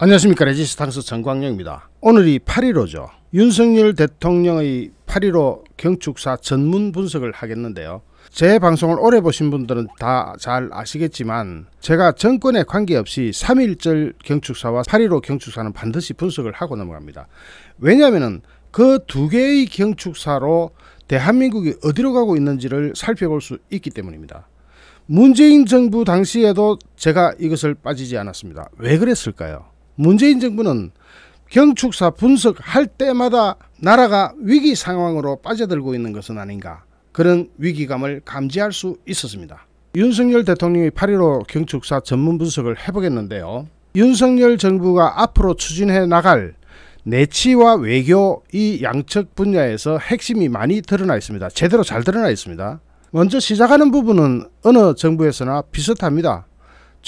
안녕하십니까 레지스탕스 정광영입니다. 오늘이 8.15죠. 윤석열 대통령의 8.15 경축사 전문 분석을 하겠는데요. 제 방송을 오래 보신 분들은 다 잘 아시겠지만 제가 정권에 관계없이 3.1절 경축사와 8.15 경축사는 반드시 분석을 하고 넘어갑니다. 왜냐하면 그 두 개의 경축사로 대한민국이 어디로 가고 있는지를 살펴볼 수 있기 때문입니다. 문재인 정부 당시에도 제가 이것을 빠지지 않았습니다. 왜 그랬을까요? 문재인 정부는 경축사 분석할 때마다 나라가 위기 상황으로 빠져들고 있는 것은 아닌가 그런 위기감을 감지할 수 있었습니다. 윤석열 대통령이 8.15 경축사 전문 분석을 해보겠는데요. 윤석열 정부가 앞으로 추진해 나갈 내치와 외교 이 양측 분야에서 핵심이 많이 드러나 있습니다. 제대로 잘 드러나 있습니다. 먼저 시작하는 부분은 어느 정부에서나 비슷합니다.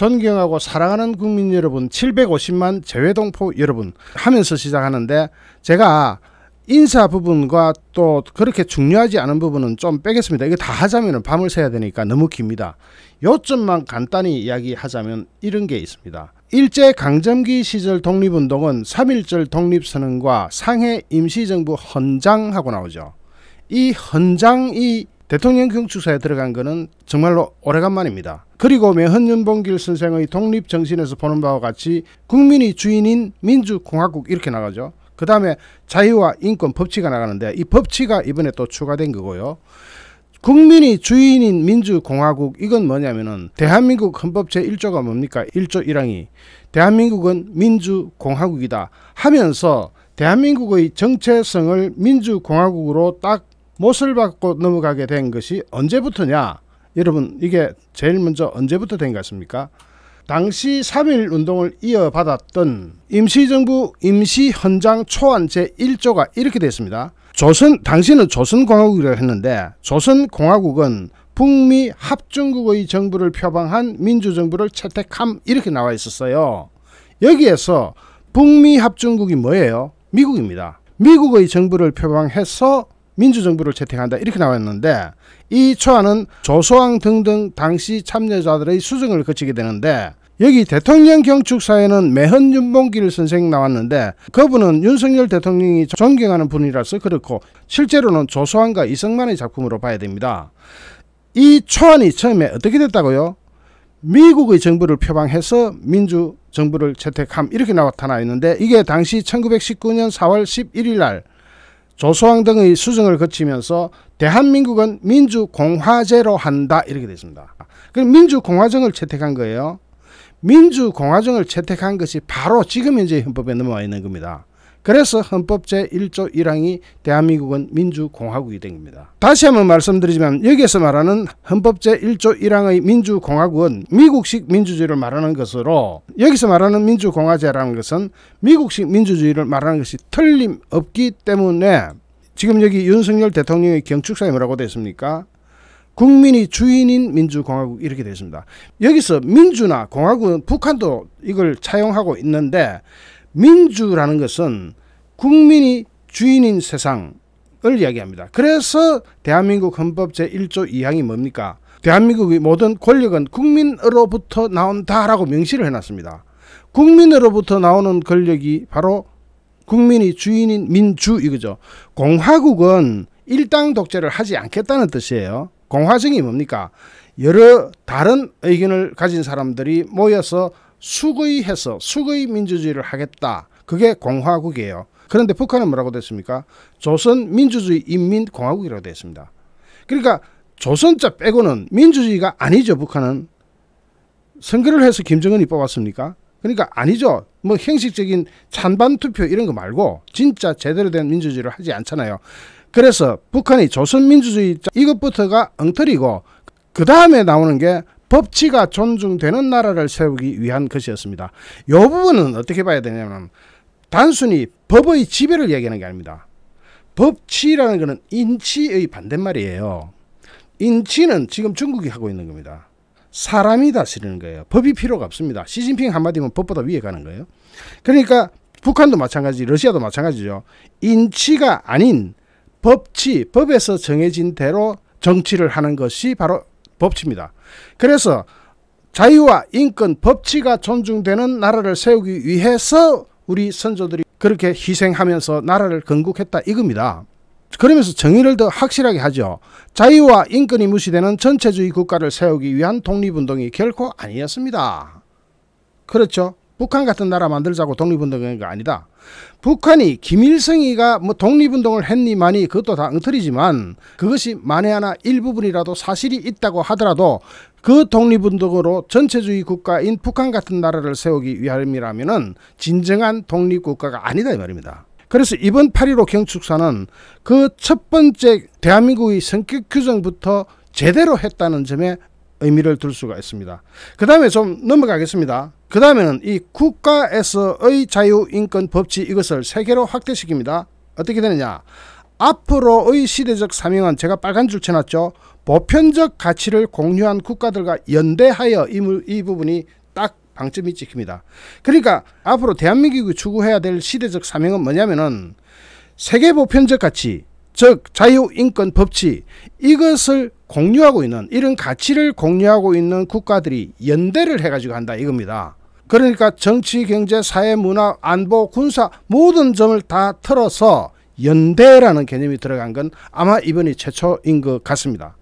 존경하고 사랑하는 국민 여러분 750만 재외동포 여러분 하면서 시작하는데 제가 인사 부분과 또 그렇게 중요하지 않은 부분은 좀 빼겠습니다. 이게 다 하자면 밤을 새야 되니까 너무 깁니다. 요점만 간단히 이야기하자면 이런 게 있습니다. 일제강점기 시절 독립운동은 3.1절 독립선언과 상해 임시정부 헌장하고 나오죠. 이 헌장이 대통령경 추사에 들어간 거는 정말로 오래간만입니다. 그리고 매헌윤봉길 선생의 독립정신에서 보는 바와 같이 국민이 주인인 민주공화국 이렇게 나가죠. 그 다음에 자유와 인권 법치가 나가는데 이 법치가 이번에 또 추가된 거고요. 국민이 주인인 민주공화국 이건 뭐냐면은 대한민국 헌법 제1조가 뭡니까? 1조 1항이 대한민국은 민주공화국이다 하면서 대한민국의 정체성을 민주공화국으로 딱 못을 박고 넘어가게 된 것이 언제부터냐? 여러분 이게 제일 먼저 언제부터 된 것입니까? 당시 3일 운동을 이어받았던 임시정부 임시현장 초안 제1조가 이렇게 됐습니다. 조선 당시는 조선공화국이라고 했는데 조선공화국은 북미 합중국의 정부를 표방한 민주정부를 채택함 이렇게 나와 있었어요. 여기에서 북미 합중국이 뭐예요? 미국입니다. 미국의 정부를 표방해서 민주정부를 채택한다 이렇게 나왔는데 이 초안은 조소왕 등등 당시 참여자들의 수정을 거치게 되는데 여기 대통령 경축사에는 매헌 윤봉길 선생 나왔는데 그분은 윤석열 대통령이 존경하는 분이라서 그렇고 실제로는 조소환과 이승만의 작품으로 봐야 됩니다. 이 초안이 처음에 어떻게 됐다고요? 미국의 정부를 표방해서 민주 정부를 채택함 이렇게 나타나 있는데 이게 당시 1919년 4월 11일 날 조소왕 등의 수정을 거치면서 대한민국은 민주공화제로 한다 이렇게 됐습니다. 그럼 민주공화정을 채택한 거예요. 민주공화정을 채택한 것이 바로 지금 현재 헌법에 넘어와 있는 겁니다. 그래서 헌법 제1조 1항이 대한민국은 민주공화국이 됩니다 다시 한번 말씀드리지만 여기에서 말하는 헌법 제1조 1항의 민주공화국은 미국식 민주주의를 말하는 것으로 여기서 말하는 민주공화제라는 것은 미국식 민주주의를 말하는 것이 틀림없기 때문에 지금 여기 윤석열 대통령의 경축사에 뭐라고 되어 있습니까? 국민이 주인인 민주공화국 이렇게 되어 있습니다. 여기서 민주나 공화국은 북한도 이걸 차용하고 있는데 민주라는 것은 국민이 주인인 세상을 이야기합니다. 그래서 대한민국 헌법 제1조 2항이 뭡니까? 대한민국의 모든 권력은 국민으로부터 나온다라고 명시를 해놨습니다. 국민으로부터 나오는 권력이 바로 국민이 주인인 민주 이거죠. 공화국은 일당 독재를 하지 않겠다는 뜻이에요. 공화정이 뭡니까? 여러 다른 의견을 가진 사람들이 모여서 수의해서 수의 민주주의를 하겠다. 그게 공화국이에요. 그런데 북한은 뭐라고 됐습니까? 조선 민주주의 인민공화국이라고 됐습니다 그러니까 조선자 빼고는 민주주의가 아니죠. 북한은 선거를 해서 김정은이 뽑았습니까? 그러니까 아니죠. 뭐 형식적인 찬반 투표 이런 거 말고 진짜 제대로 된 민주주의를 하지 않잖아요. 그래서 북한이 조선 민주주의 이것부터가 엉터리고 그 다음에 나오는 게 법치가 존중되는 나라를 세우기 위한 것이었습니다. 이 부분은 어떻게 봐야 되냐면 단순히 법의 지배를 얘기하는 게 아닙니다. 법치라는 것은 인치의 반대말이에요. 인치는 지금 중국이 하고 있는 겁니다. 사람이 다스리는 거예요. 법이 필요가 없습니다. 시진핑 한마디면 법보다 위에 가는 거예요. 그러니까 북한도 마찬가지, 러시아도 마찬가지죠. 인치가 아닌 법치, 법에서 정해진 대로 정치를 하는 것이 바로 법치입니다. 그래서 자유와 인권, 법치가 존중되는 나라를 세우기 위해서 우리 선조들이 그렇게 희생하면서 나라를 건국했다 이겁니다. 그러면서 정의를 더 확실하게 하죠. 자유와 인권이 무시되는 전체주의 국가를 세우기 위한 독립운동이 결코 아니었습니다. 그렇죠. 북한 같은 나라 만들자고 독립운동인 거 아니다. 북한이 김일성이가 뭐 독립운동을 했니만이 그것도 다 엉터리지만 그것이 만에 하나 일부분이라도 사실이 있다고 하더라도 그 독립운동으로 전체주의 국가인 북한 같은 나라를 세우기 위함이라면은 진정한 독립국가가 아니다 이 말입니다. 그래서 이번 8.15 경축사는 그 첫 번째 대한민국의 성격 규정부터 제대로 했다는 점에 의미를 둘 수가 있습니다. 그 다음에 좀 넘어가겠습니다. 그 다음에는 이 국가에서의 자유인권 법치 이것을 세계로 확대시킵니다. 어떻게 되느냐. 앞으로의 시대적 사명은 제가 빨간 줄 쳐놨죠. 보편적 가치를 공유한 국가들과 연대하여 이, 이 부분이 딱 방점이 찍힙니다. 그러니까 앞으로 대한민국이 추구해야 될 시대적 사명은 뭐냐면은 세계 보편적 가치, 즉 자유인권 법치 이것을 공유하고 있는 이런 가치를 공유하고 있는 국가들이 연대를 해가지고 한다 이겁니다. 그러니까 정치, 경제, 사회, 문화, 안보, 군사 모든 점을 다 틀어서 연대라는 개념이 들어간 건 아마 이번이 최초인 것 같습니다.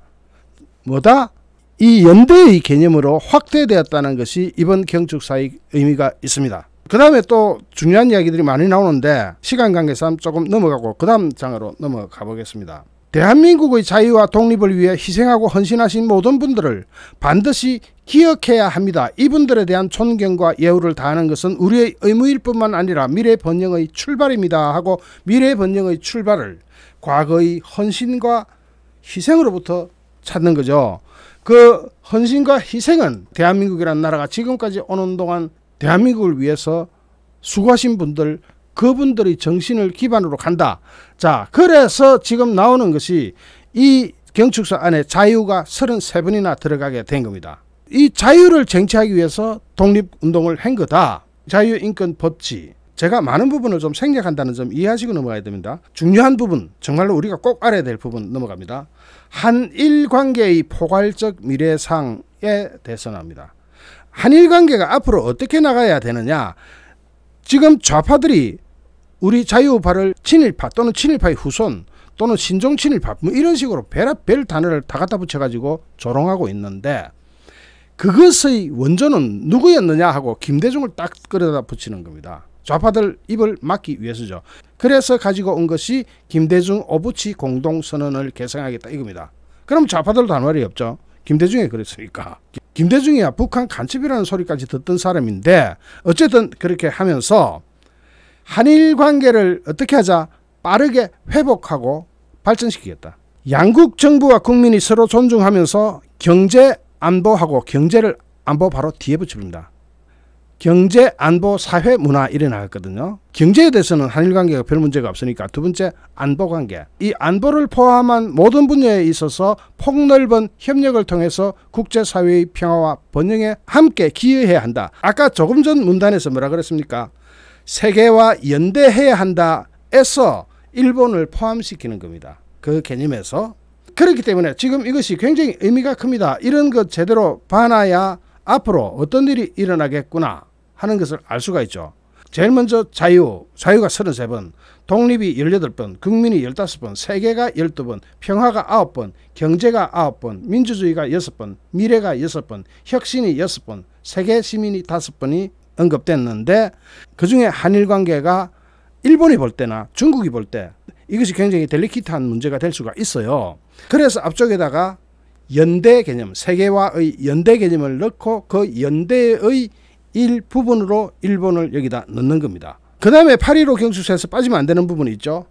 뭐다? 이 연대의 개념으로 확대되었다는 것이 이번 경축사의 의미가 있습니다. 그 다음에 또 중요한 이야기들이 많이 나오는데 시간 관계상 조금 넘어가고 그 다음 장으로 넘어가 보겠습니다. 대한민국의 자유와 독립을 위해 희생하고 헌신하신 모든 분들을 반드시 기억해야 합니다. 이분들에 대한 존경과 예우를 다하는 것은 우리의 의무일 뿐만 아니라 미래 번영의 출발입니다. 하고 미래 번영의 출발을 과거의 헌신과 희생으로부터 찾는 거죠. 그 헌신과 희생은 대한민국이라는 나라가 지금까지 오는 동안 대한민국을 위해서 수고하신 분들 그분들의 정신을 기반으로 간다. 자 그래서 지금 나오는 것이 이 경축사 안에 자유가 33번이나 들어가게 된 겁니다. 이 자유를 쟁취하기 위해서 독립운동을 한 거다. 자유인권 법치. 제가 많은 부분을 좀 생략한다는 점 이해하시고 넘어가야 됩니다. 중요한 부분, 정말로 우리가 꼭 알아야 될 부분 넘어갑니다. 한일 관계의 포괄적 미래상에 대해서 나옵니다. 한일 관계가 앞으로 어떻게 나가야 되느냐. 지금 좌파들이 우리 자유우파를 친일파 또는 친일파의 후손 또는 신종 친일파 뭐 이런 식으로 별 단어를 다 갖다 붙여가지고 조롱하고 있는데 그것의 원조는 누구였느냐 하고 김대중을 딱 끌어다 붙이는 겁니다. 좌파들 입을 막기 위해서죠. 그래서 가지고 온 것이 김대중 오부치 공동선언을 개성하겠다 이겁니다. 그럼 좌파들도 한 말이 없죠. 김대중이 그랬으니까. 김대중이야 북한 간첩이라는 소리까지 듣던 사람인데 어쨌든 그렇게 하면서 한일 관계를 어떻게 하자 빠르게 회복하고 발전시키겠다. 양국 정부와 국민이 서로 존중하면서 경제 안보하고 경제를 안보 바로 뒤에 붙입니다. 경제, 안보, 사회, 문화 일어 나갔거든요. 경제에 대해서는 한일 관계가 별 문제가 없으니까 두 번째 안보 관계. 이 안보를 포함한 모든 분야에 있어서 폭넓은 협력을 통해서 국제 사회의 평화와 번영에 함께 기여해야 한다. 아까 조금 전 문단에서 뭐라 그랬습니까? 세계와 연대해야 한다에서 일본을 포함시키는 겁니다. 그 개념에서 그렇기 때문에 지금 이것이 굉장히 의미가 큽니다. 이런 것 제대로 봐놔야 앞으로 어떤 일이 일어나겠구나 하는 것을 알 수가 있죠. 제일 먼저 자유, 자유가 33번, 독립이 18번, 국민이 15번, 세계가 12번, 평화가 9번, 경제가 9번, 민주주의가 6번, 미래가 6번, 혁신이 6번, 세계 시민이 5번이 언급됐는데 그 중에 한일 관계가 일본이 볼 때나 중국이 볼 때 이것이 굉장히 델리키트한 문제가 될 수가 있어요. 그래서 앞쪽에다가 연대 개념, 세계와의 연대 개념을 넣고 그 연대의 일부분으로 일본을 여기다 넣는 겁니다. 그 다음에 8.15경수에서 빠지면 안 되는 부분이 있죠.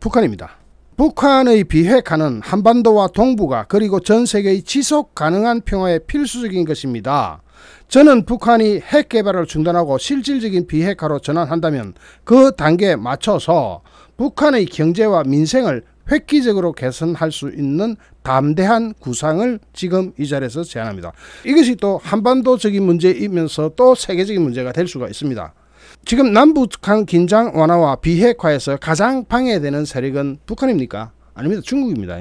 북한입니다. 북한의 비핵화는 한반도와 동북아 그리고 전 세계의 지속 가능한 평화에 필수적인 것입니다. 저는 북한이 핵 개발을 중단하고 실질적인 비핵화로 전환한다면 그 단계에 맞춰서 북한의 경제와 민생을 획기적으로 개선할 수 있는 담대한 구상을 지금 이 자리에서 제안합니다. 이것이 또 한반도적인 문제이면서 또 세계적인 문제가 될 수가 있습니다. 지금 남북한 긴장 완화와 비핵화에서 가장 방해되는 세력은 북한입니까? 아닙니다. 중국입니다.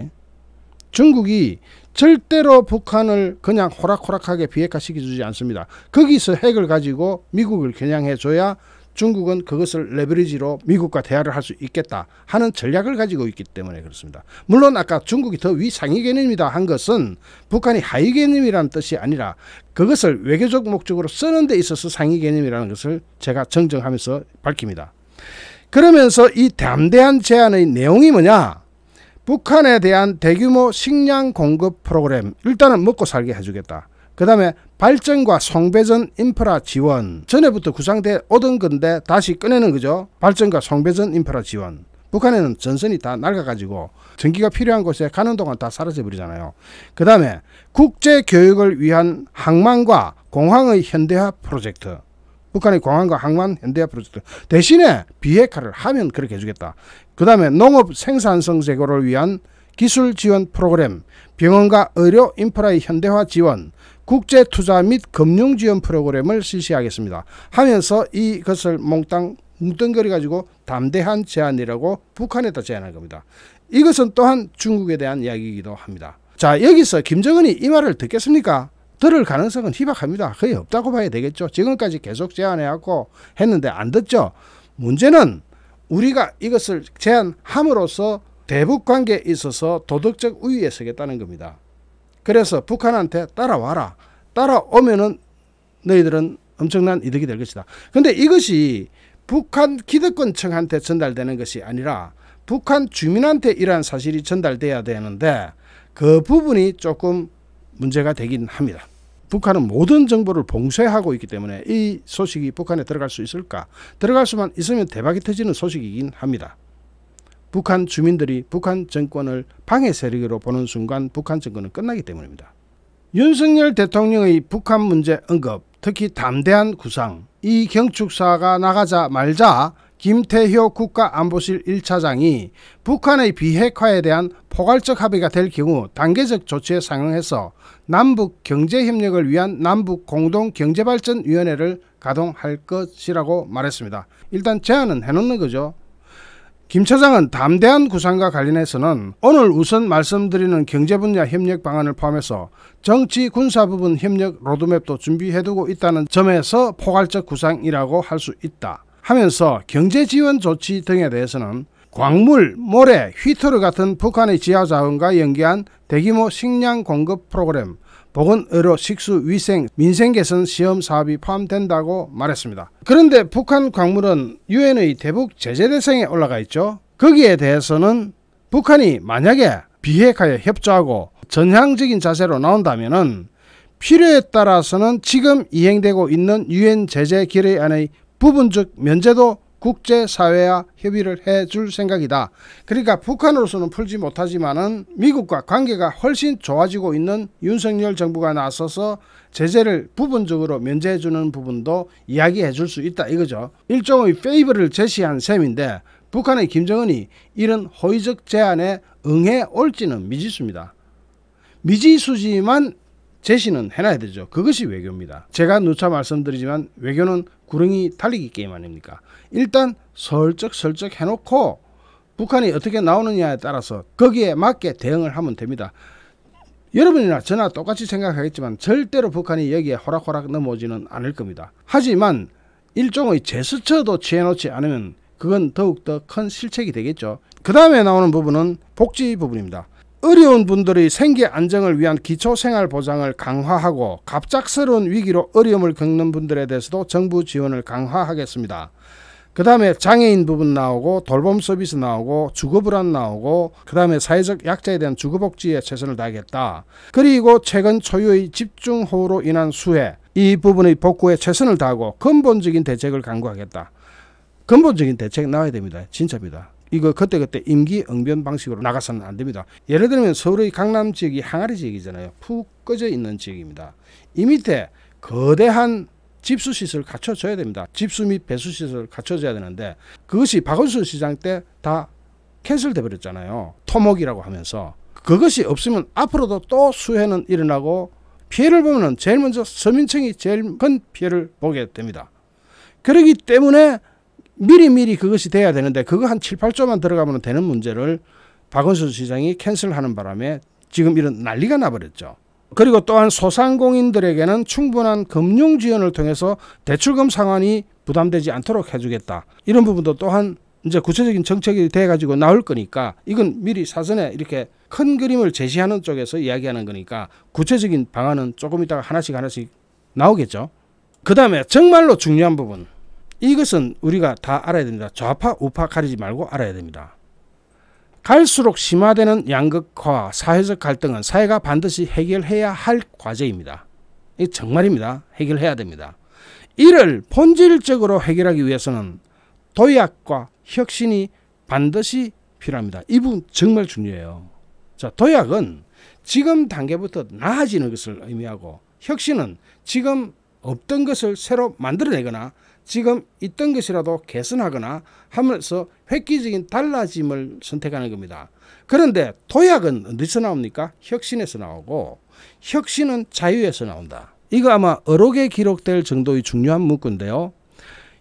중국이 절대로 북한을 그냥 호락호락하게 비핵화시켜주지 않습니다. 거기서 핵을 가지고 미국을 겨냥해줘야 중국은 그것을 레버리지로 미국과 대화를 할 수 있겠다 하는 전략을 가지고 있기 때문에 그렇습니다. 물론 아까 중국이 더 위상위 개념이다 한 것은 북한이 하위 개념이라는 뜻이 아니라 그것을 외교적 목적으로 쓰는 데 있어서 상위 개념이라는 것을 제가 정정하면서 밝힙니다. 그러면서 이 담대한 제안의 내용이 뭐냐? 북한에 대한 대규모 식량 공급 프로그램 일단은 먹고 살게 해주겠다. 그 다음에 발전과 송배전 인프라 지원 전에부터 구상돼 오던 건데 다시 꺼내는 거죠. 발전과 송배전 인프라 지원 북한에는 전선이 다 낡아가지고 전기가 필요한 곳에 가는 동안 다 사라져버리잖아요. 그 다음에 국제교육을 위한 항만과 공항의 현대화 프로젝트 북한의 공항과 항만 현대화 프로젝트 대신에 비핵화를 하면 그렇게 해주겠다. 그 다음에 농업 생산성 제고를 위한 기술 지원 프로그램 병원과 의료 인프라의 현대화 지원, 국제 투자 및 금융 지원 프로그램을 실시하겠습니다. 하면서 이것을 몽땅 뭉뚱거리 가지고 담대한 제안이라고 북한에다 제안한 겁니다. 이것은 또한 중국에 대한 이야기이기도 합니다. 자 여기서 김정은이 이 말을 듣겠습니까? 들을 가능성은 희박합니다. 거의 없다고 봐야 되겠죠. 지금까지 계속 제안해왔고 했는데 안 듣죠. 문제는 우리가 이것을 제안함으로써 대북 관계에 있어서 도덕적 우위에 서겠다는 겁니다. 그래서 북한한테 따라와라. 따라오면은 너희들은 엄청난 이득이 될 것이다. 근데 이것이 북한 기득권층한테 전달되는 것이 아니라 북한 주민한테 이러한 사실이 전달돼야 되는데 그 부분이 조금 문제가 되긴 합니다. 북한은 모든 정보를 봉쇄하고 있기 때문에 이 소식이 북한에 들어갈 수 있을까? 들어갈 수만 있으면 대박이 터지는 소식이긴 합니다. 북한 주민들이 북한 정권을 방해 세력으로 보는 순간 북한 정권은 끝나기 때문입니다. 윤석열 대통령의 북한 문제 언급, 특히 담대한 구상, 이 경축사가 나가자 말자 김태효 국가안보실 1차장이 북한의 비핵화에 대한 포괄적 합의가 될 경우 단계적 조치에 상응해서 남북 경제협력을 위한 남북 공동경제발전위원회를 가동할 것이라고 말했습니다. 일단 제안은 해놓는 거죠. 김 차장은 담대한 구상과 관련해서는 오늘 우선 말씀드리는 경제 분야 협력 방안을 포함해서 정치 군사 부분 협력 로드맵도 준비해두고 있다는 점에서 포괄적 구상이라고 할 수 있다 하면서 경제 지원 조치 등에 대해서는 광물, 모래, 휘토르 같은 북한의 지하 자원과 연계한 대규모 식량 공급 프로그램, 보건, 의료, 식수, 위생, 민생 개선 시험 사업이 포함된다고 말했습니다. 그런데 북한 광물은 유엔의 대북 제재 대상에 올라가 있죠. 거기에 대해서는 북한이 만약에 비핵화에 협조하고 전향적인 자세로 나온다면 필요에 따라서는 지금 이행되고 있는 유엔 제재 결의안의 부분적 면제도 국제사회와 협의를 해줄 생각이다. 그러니까 북한으로서는 풀지 못하지만은 미국과 관계가 훨씬 좋아지고 있는 윤석열 정부가 나서서 제재를 부분적으로 면제해 주는 부분도 이야기해 줄 수 있다 이거죠. 일종의 페이브를 제시한 셈인데 북한의 김정은이 이런 호의적 제안에 응해 올지는 미지수입니다. 미지수지만 제시는 해놔야 되죠. 그것이 외교입니다. 제가 누차 말씀드리지만 외교는 구렁이 달리기 게임 아닙니까? 일단 설적설적 해놓고 북한이 어떻게 나오느냐에 따라서 거기에 맞게 대응을 하면 됩니다. 여러분이나 저나 똑같이 생각하겠지만 절대로 북한이 여기에 호락호락 넘어오지는 않을 겁니다. 하지만 일종의 제스처도 취해놓지 않으면 그건 더욱더 큰 실책이 되겠죠. 그 다음에 나오는 부분은 복지 부분입니다. 어려운 분들의 생계 안정을 위한 기초생활 보장을 강화하고 갑작스러운 위기로 어려움을 겪는 분들에 대해서도 정부 지원을 강화하겠습니다. 그 다음에 장애인 부분 나오고 돌봄 서비스 나오고 주거불안 나오고 그 다음에 사회적 약자에 대한 주거복지에 최선을 다하겠다. 그리고 최근 초유의 집중호우로 인한 수해 이 부분의 복구에 최선을 다하고 근본적인 대책을 강구하겠다. 근본적인 대책 나와야 됩니다. 진짜입니다. 이거 그때그때 임기응변 방식으로 나가서는 안 됩니다. 예를 들면 서울의 강남 지역이 항아리 지역이잖아요. 푹 꺼져 있는 지역입니다. 이 밑에 거대한 집수 시설을 갖춰줘야 됩니다. 집수 및 배수 시설을 갖춰줘야 되는데 그것이 박원순 시장 때 다 캔슬돼 버렸잖아요. 토목이라고 하면서 그것이 없으면 앞으로도 또 수해는 일어나고 피해를 보면은 제일 먼저 서민층이 제일 큰 피해를 보게 됩니다. 그러기 때문에 미리미리 그것이 돼야 되는데 그거 한 7, 8조만 들어가면 되는 문제를 박원순 시장이 캔슬하는 바람에 지금 이런 난리가 나버렸죠. 그리고 또한 소상공인들에게는 충분한 금융 지원을 통해서 대출금 상환이 부담되지 않도록 해주겠다. 이런 부분도 또한 이제 구체적인 정책이 돼가지고 나올 거니까 이건 미리 사전에 이렇게 큰 그림을 제시하는 쪽에서 이야기하는 거니까 구체적인 방안은 조금 이따가 하나씩 하나씩 나오겠죠. 그 다음에 정말로 중요한 부분. 이것은 우리가 다 알아야 됩니다. 좌파 우파 가리지 말고 알아야 됩니다. 갈수록 심화되는 양극화 사회적 갈등은 사회가 반드시 해결해야 할 과제입니다. 이 정말입니다. 해결해야 됩니다. 이를 본질적으로 해결하기 위해서는 도약과 혁신이 반드시 필요합니다. 이 부분 정말 중요해요. 자, 도약은 지금 단계부터 나아지는 것을 의미하고 혁신은 지금 없던 것을 새로 만들어내거나 지금 있던 것이라도 개선하거나 하면서 획기적인 달라짐을 선택하는 겁니다. 그런데 도약은 어디서 나옵니까? 혁신에서 나오고 혁신은 자유에서 나온다. 이거 아마 어록에 기록될 정도의 중요한 문구인데요.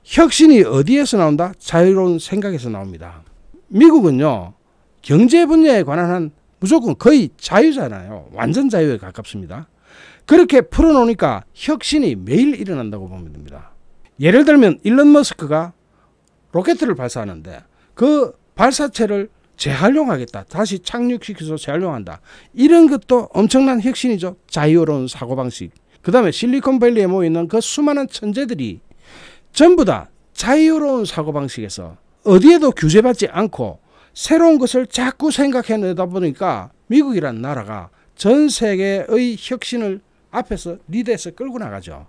혁신이 어디에서 나온다? 자유로운 생각에서 나옵니다. 미국은요. 경제 분야에 관한 한 무조건 거의 자유잖아요. 완전 자유에 가깝습니다. 그렇게 풀어놓으니까 혁신이 매일 일어난다고 보면 됩니다. 예를 들면 일론 머스크가 로켓을 발사하는데 그 발사체를 재활용하겠다. 다시 착륙시켜서 재활용한다. 이런 것도 엄청난 혁신이죠. 자유로운 사고방식. 그 다음에 실리콘밸리에 모이는그 수많은 천재들이 전부 다 자유로운 사고방식에서 어디에도 규제받지 않고 새로운 것을 자꾸 생각해내다 보니까 미국이란 나라가 전 세계의 혁신을 앞에서 리드해서 끌고 나가죠.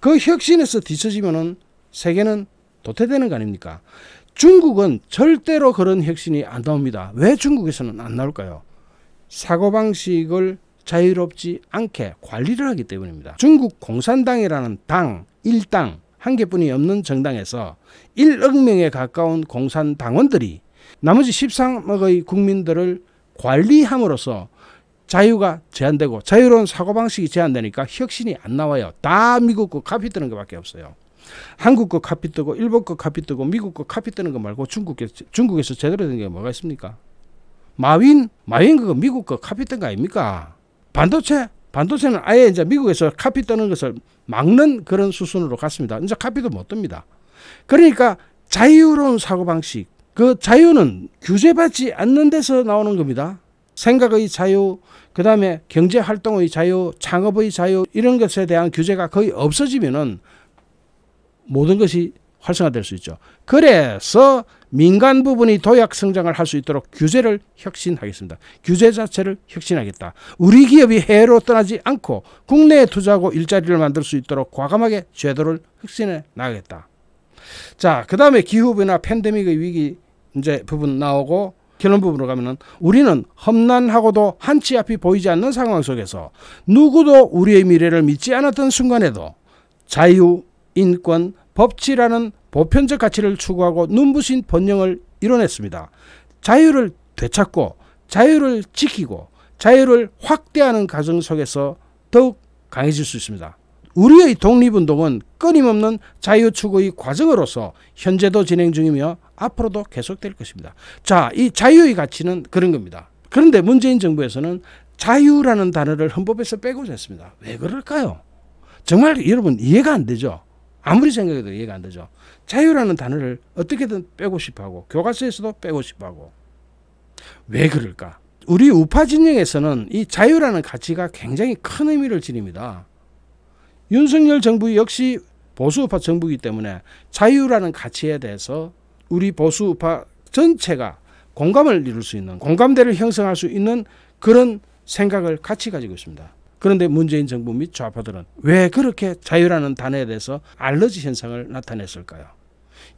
그 혁신에서 뒤처지면은 세계는 도태되는 거 아닙니까? 중국은 절대로 그런 혁신이 안 나옵니다. 왜 중국에서는 안 나올까요? 사고방식을 자유롭지 않게 관리를 하기 때문입니다. 중국 공산당이라는 당, 일당, 한 개뿐이 없는 정당에서 1억 명에 가까운 공산당원들이 나머지 13억의 국민들을 관리함으로써 자유가 제한되고 자유로운 사고방식이 제한되니까 혁신이 안 나와요. 다 미국 거 카피 뜨는 것밖에 없어요. 한국 거 카피 뜨고 일본 거 카피 뜨고 미국 거 카피 뜨는 거 말고 중국 게, 중국에서 제대로 된 게 뭐가 있습니까? 마윈 마윈 그거 미국 거 카피 뜬 거 아닙니까? 반도체 반도체는 아예 이제 미국에서 카피 뜨는 것을 막는 그런 수순으로 갔습니다. 이제 카피도 못 뜹니다. 그러니까 자유로운 사고방식 그 자유는 규제받지 않는 데서 나오는 겁니다. 생각의 자유, 그 다음에 경제 활동의 자유, 창업의 자유 이런 것에 대한 규제가 거의 없어지면은 모든 것이 활성화될 수 있죠. 그래서 민간 부분이 도약 성장을 할 수 있도록 규제를 혁신하겠습니다. 규제 자체를 혁신하겠다. 우리 기업이 해외로 떠나지 않고 국내에 투자하고 일자리를 만들 수 있도록 과감하게 제도를 혁신해 나가겠다. 자, 그 다음에 기후변화 팬데믹의 위기 이제 부분 나오고 결론 부분으로 가면은 우리는 험난하고도 한치 앞이 보이지 않는 상황 속에서 누구도 우리의 미래를 믿지 않았던 순간에도 자유, 인권, 법치라는 보편적 가치를 추구하고 눈부신 번영을 이뤄냈습니다. 자유를 되찾고 자유를 지키고 자유를 확대하는 과정 속에서 더욱 강해질 수 있습니다. 우리의 독립운동은 끊임없는 자유 추구의 과정으로서 현재도 진행 중이며 앞으로도 계속될 것입니다. 자, 이 자유의 가치는 그런 겁니다. 그런데 문재인 정부에서는 자유라는 단어를 헌법에서 빼고자 했습니다. 왜 그럴까요? 정말 여러분 이해가 안 되죠? 아무리 생각해도 이해가 안 되죠. 자유라는 단어를 어떻게든 빼고 싶어하고 교과서에서도 빼고 싶어하고 왜 그럴까? 우리 우파 진영에서는 이 자유라는 가치가 굉장히 큰 의미를 지닙니다. 윤석열 정부 역시 보수 우파 정부이기 때문에 자유라는 가치에 대해서 우리 보수 우파 전체가 공감을 이룰 수 있는 공감대를 형성할 수 있는 그런 생각을 같이 가지고 있습니다. 그런데 문재인 정부 및 좌파들은 왜 그렇게 자유라는 단어에 대해서 알러지 현상을 나타냈을까요?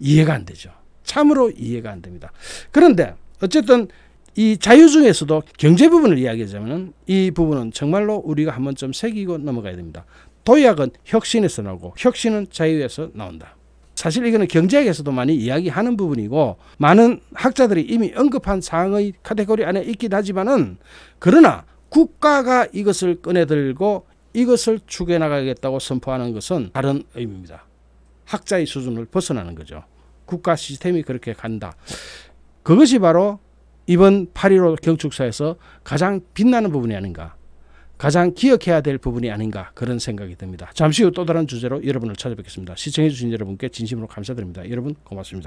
이해가 안 되죠. 참으로 이해가 안 됩니다. 그런데 어쨌든 이 자유 중에서도 경제 부분을 이야기하자면 이 부분은 정말로 우리가 한 번쯤 새기고 넘어가야 됩니다. 도약은 혁신에서 나오고 혁신은 자유에서 나온다. 사실 이거는 경제학에서도 많이 이야기하는 부분이고 많은 학자들이 이미 언급한 사항의 카테고리 안에 있긴 하지만은 그러나 국가가 이것을 꺼내들고 이것을 추구해 나가겠다고 선포하는 것은 다른 의미입니다. 학자의 수준을 벗어나는 거죠. 국가 시스템이 그렇게 간다. 그것이 바로 이번 8.15 경축사에서 가장 빛나는 부분이 아닌가 가장 기억해야 될 부분이 아닌가 그런 생각이 듭니다. 잠시 후 또 다른 주제로 여러분을 찾아뵙겠습니다. 시청해주신 여러분께 진심으로 감사드립니다. 여러분 고맙습니다.